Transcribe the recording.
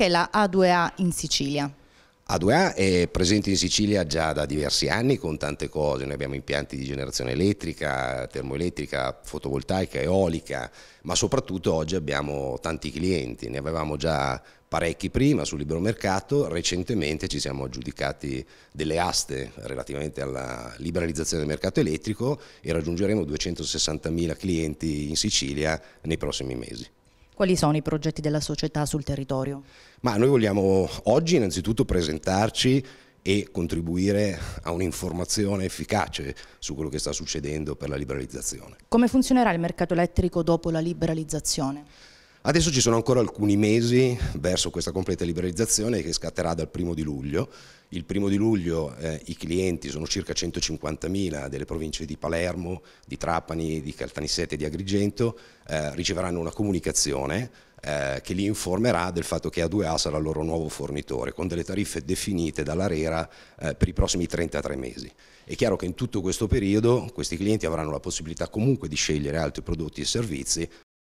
che la A2A in Sicilia. A2A è presente in Sicilia già da diversi anni con tante cose, noi abbiamo impianti di generazione elettrica, termoelettrica, fotovoltaica, eolica, ma soprattutto oggi abbiamo tanti clienti, ne avevamo già parecchi prima sul libero mercato, recentemente ci siamo aggiudicati delle aste relativamente alla liberalizzazione del mercato elettrico e raggiungeremo 260.000 clienti in Sicilia nei prossimi mesi. Quali sono i progetti della società sul territorio? Ma noi vogliamo oggi innanzitutto presentarci e contribuire a un'informazione efficace su quello che sta succedendo per la liberalizzazione. Come funzionerà il mercato elettrico dopo la liberalizzazione? Adesso ci sono ancora alcuni mesi verso questa completa liberalizzazione che scatterà dal primo di luglio. Il primo di luglio eh, i clienti sono circa 150.000 delle province di Palermo, di Trapani, di Caltanissette e di Agrigento, eh, riceveranno una comunicazione eh, che li informerà del fatto che A2A sarà il loro nuovo fornitore con delle tariffe definite dall'Arera eh, per i prossimi 33 mesi. È chiaro che in tutto questo periodo questi clienti avranno la possibilità comunque di scegliere altri prodotti e servizi